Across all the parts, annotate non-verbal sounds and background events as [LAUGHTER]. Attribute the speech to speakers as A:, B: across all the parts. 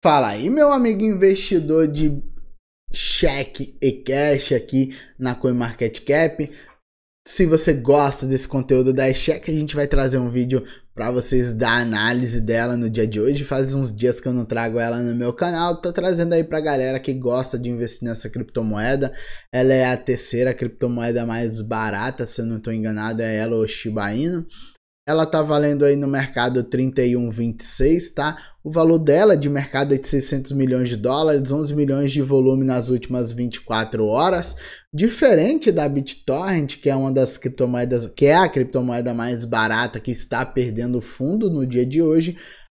A: Fala aí, meu amigo investidor de cheque e cash aqui na CoinMarketCap. Se você gosta desse conteúdo da cheque, a gente vai trazer um vídeo para vocês da análise dela no dia de hoje. Faz uns dias que eu não trago ela no meu canal. Tô trazendo aí pra galera que gosta de investir nessa criptomoeda. Ela é a terceira criptomoeda mais barata, se eu não estou enganado, é ela ou Shiba Inu. Ela tá valendo aí no mercado 31,26, tá? O valor dela de mercado é de 600 milhões de dólares, 11 milhões de volume nas últimas 24 horas. Diferente da BitTorrent, que é uma das criptomoedas, que é a criptomoeda mais barata que está perdendo fundo no dia de hoje,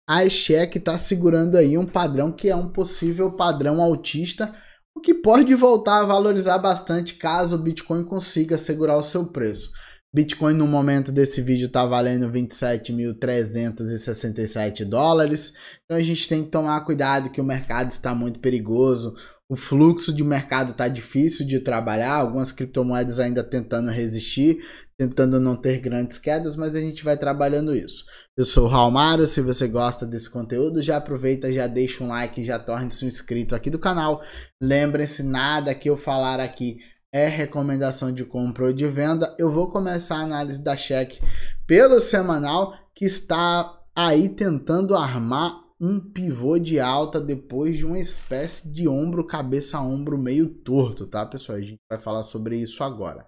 A: a Echeque está segurando aí um padrão que é um possível padrão autista, o que pode voltar a valorizar bastante caso o Bitcoin consiga segurar o seu preço. Bitcoin no momento desse vídeo está valendo 27.367 dólares. Então a gente tem que tomar cuidado que o mercado está muito perigoso. O fluxo de mercado está difícil de trabalhar, algumas criptomoedas ainda tentando resistir, tentando não ter grandes quedas, mas a gente vai trabalhando isso. Eu sou o Mário. se você gosta desse conteúdo, já aproveita, já deixa um like, já torne-se um inscrito aqui do canal. Lembrem-se, nada que eu falar aqui é recomendação de compra ou de venda. Eu vou começar a análise da cheque pelo semanal, que está aí tentando armar um pivô de alta depois de uma espécie de ombro, cabeça, ombro meio torto, tá, pessoal? A gente vai falar sobre isso agora.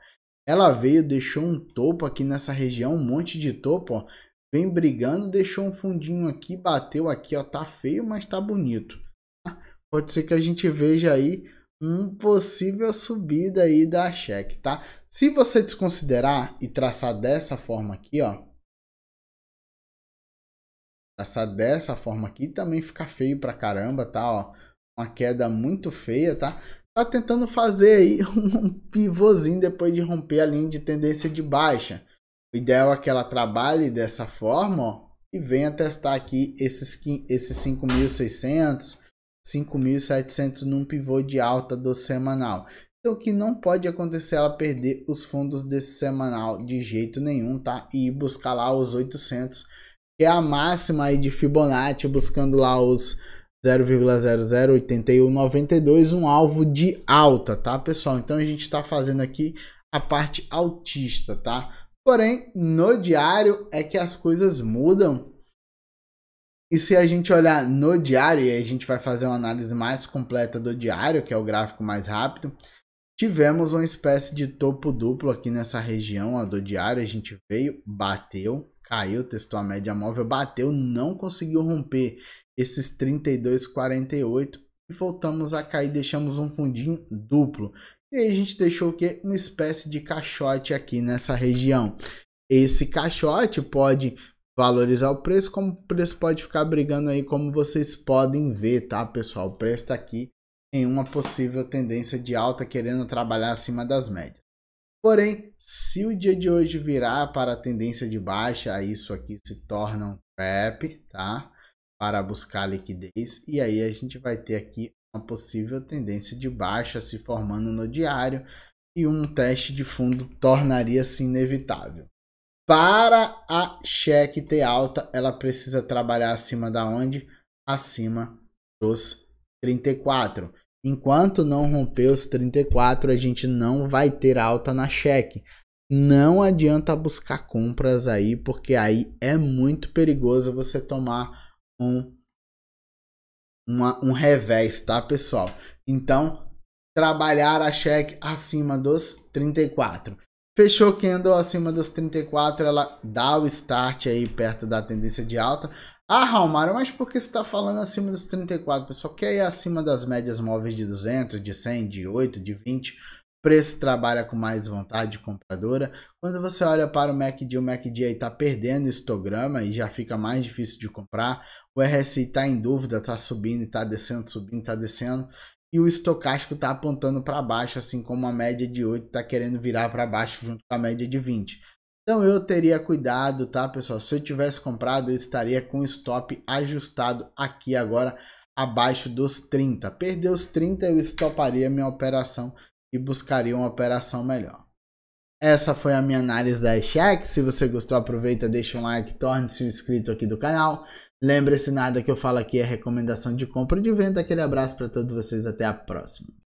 A: Ela veio, deixou um topo aqui nessa região, um monte de topo, ó. Vem brigando, deixou um fundinho aqui, bateu aqui, ó. Tá feio, mas tá bonito. Tá? Pode ser que a gente veja aí um possível subida aí da cheque, tá? Se você desconsiderar e traçar dessa forma aqui, ó. Traçar dessa forma aqui também fica feio pra caramba, tá? Ó, uma queda muito feia, tá? Tá tentando fazer aí [LAUGHS] um pivôzinho depois de romper a linha de tendência de baixa. O ideal é que ela trabalhe dessa forma, ó, e venha testar aqui esses, esses 5.600, 5.700 num pivô de alta do semanal. Então que não pode acontecer é ela perder os fundos desse semanal de jeito nenhum, tá? E buscar lá os 800, que é a máxima aí de Fibonacci, buscando lá os 0,008192, um alvo de alta, tá, pessoal? Então a gente está fazendo aqui a parte altista, tá? Porém, no diário é que as coisas mudam e se a gente olhar no diário, e a gente vai fazer uma análise mais completa do diário, que é o gráfico mais rápido, tivemos uma espécie de topo duplo aqui nessa região ó, do diário. A gente veio, bateu, caiu, testou a média móvel, bateu, não conseguiu romper esses 32,48 e voltamos a cair, deixamos um fundinho duplo. E aí a gente deixou o que? Uma espécie de caixote aqui nessa região. Esse caixote pode valorizar o preço, como o preço pode ficar brigando aí, como vocês podem ver, tá, pessoal? O preço está aqui em uma possível tendência de alta, querendo trabalhar acima das médias. Porém, se o dia de hoje virar para a tendência de baixa, isso aqui se torna um trap, tá? Para buscar liquidez. E aí a gente vai ter aqui uma possível tendência de baixa se formando no diário e um teste de fundo tornaria-se inevitável. Para a cheque ter alta, ela precisa trabalhar acima da onde? Acima dos 34. Enquanto não romper os 34, a gente não vai ter alta na cheque. Não adianta buscar compras aí, porque aí é muito perigoso você tomar um, uma, um revés, tá, pessoal? Então, trabalhar a cheque acima dos 34. Fechou candle acima dos 34, ela dá o start aí perto da tendência de alta. Ah, Halmar, mas por que você está falando acima dos 34, pessoal? Que ir é acima das médias móveis de 200, de 100, de 8, de 20. Preço trabalha com mais vontade compradora. Quando você olha para o MACD, o MACD aí está perdendo histograma e já fica mais difícil de comprar. O RSI está em dúvida, está subindo, está descendo, subindo, está descendo e o estocástico está apontando para baixo, assim como a média de 8 está querendo virar para baixo junto com a média de 20. Então eu teria cuidado, tá, pessoal? Se eu tivesse comprado, eu estaria com o stop ajustado aqui agora abaixo dos 30. Perder os 30, eu estoparia minha operação e buscaria uma operação melhor. Essa foi a minha análise da Check. Se você gostou, aproveita, deixa um like, torne-se um inscrito aqui do canal. Lembre-se nada que eu falo aqui é recomendação de compra ou de venda. Aquele abraço para todos vocês, até a próxima.